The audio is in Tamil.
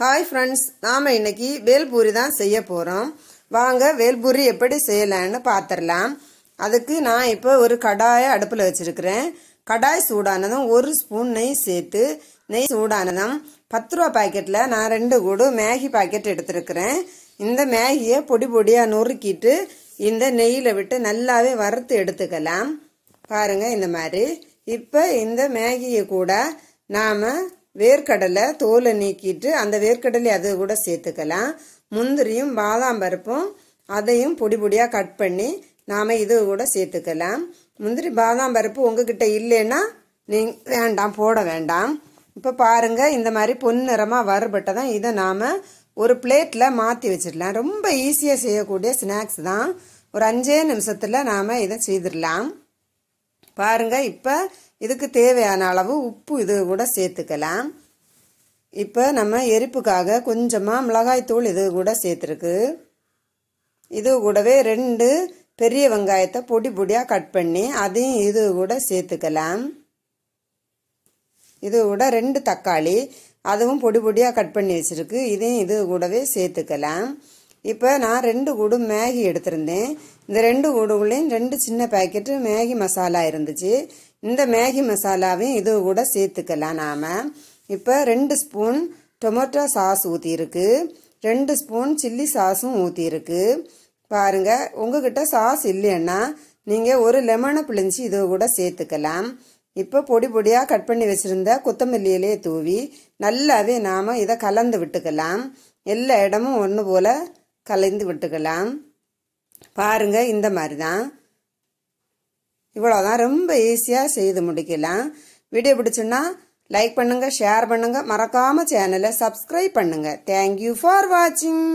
ஹாய் ஃப்ரெண்ட்ஸ் நாம் இன்னைக்கு வேல்பூரி தான் செய்ய போகிறோம் வாங்க வேல்பூரி எப்படி செய்யலான்னு பார்த்துடலாம் அதுக்கு நான் இப்போ ஒரு கடாயை அடுப்பில் வச்சுருக்கிறேன் கடாய் சூடானதும் ஒரு ஸ்பூன் நெய் சேர்த்து நெய் சூடானதும் பத்து ரூபா பாக்கெட்டில் நான் ரெண்டு கூடு மேகி பாக்கெட் எடுத்துருக்கிறேன் இந்த மேகியை பொடி பொடியாக நொறுக்கிட்டு இந்த நெய்யில் விட்டு நல்லாவே வறுத்து எடுத்துக்கலாம் பாருங்கள் இந்த மாதிரி இப்போ இந்த மேகியை கூட நாம் வேர்க்கடலை தோலை நீக்கிட்டு அந்த வேர்க்கடலை அது கூட சேர்த்துக்கலாம் முந்திரியும் பாதாம் பருப்பும் அதையும் பொடி பொடியாக கட் பண்ணி நாம் இது கூட சேர்த்துக்கலாம் முந்திரி பாதாம் பருப்பு உங்ககிட்ட இல்லைன்னா நீ வேண்டாம் போட வேண்டாம் இப்போ பாருங்கள் இந்த மாதிரி பொன்னிறமாக தான் இதை நாம் ஒரு பிளேட்டில் மாற்றி வச்சிடலாம் ரொம்ப ஈஸியாக செய்யக்கூடிய ஸ்நாக்ஸ் தான் ஒரு அஞ்சே நிமிஷத்தில் நாம் இதை செய்திடலாம் பாருங்க இப்போ இதுக்கு தேவையான அளவு உப்பு இது கூட சேர்த்துக்கலாம் இப்போ நம்ம எரிப்புக்காக கொஞ்சமாக மிளகாய்த்தூள் இது கூட சேர்த்துருக்கு இது கூடவே ரெண்டு பெரிய வெங்காயத்தை பொடி பொடியாக கட் பண்ணி அதையும் இது கூட சேர்த்துக்கலாம் இது கூட ரெண்டு தக்காளி அதுவும் பொடி பொடியாக கட் பண்ணி வச்சுருக்கு இதையும் இது கூடவே சேர்த்துக்கலாம் இப்போ நான் ரெண்டு கூடு மேகி எடுத்திருந்தேன் இந்த ரெண்டு கூடுகளையும் ரெண்டு சின்ன பேக்கெட்டு மேகி மசாலா இருந்துச்சு இந்த மேகி மசாலாவையும் இது கூட சேர்த்துக்கலாம் நாம் இப்போ ரெண்டு ஸ்பூன் டொமேட்டோ சாஸ் ஊற்றியிருக்கு ரெண்டு ஸ்பூன் சில்லி சாஸும் ஊற்றியிருக்கு பாருங்கள் உங்ககிட்ட சாஸ் இல்லைன்னா நீங்கள் ஒரு லெமனை பிழிஞ்சு இது கூட சேர்த்துக்கலாம் இப்போ பொடி பொடியாக கட் பண்ணி வச்சுருந்த கொத்தமல்லியிலே தூவி நல்லாவே நாம் இதை கலந்து விட்டுக்கலாம் எல்லா இடமும் ஒன்று போல் கலைந்து விட்டுக்கலாம் பாருங்க இந்த மாதிரி தான் இவ்வளோதான் ரொம்ப ஈஸியாக செய்து முடிக்கலாம் வீடியோ பிடிச்சுன்னா லைக் பண்ணுங்கள் ஷேர் பண்ணுங்கள் மறக்காமல் சேனலை சப்ஸ்கிரைப் பண்ணுங்கள் தேங்க்யூ ஃபார் வாட்சிங்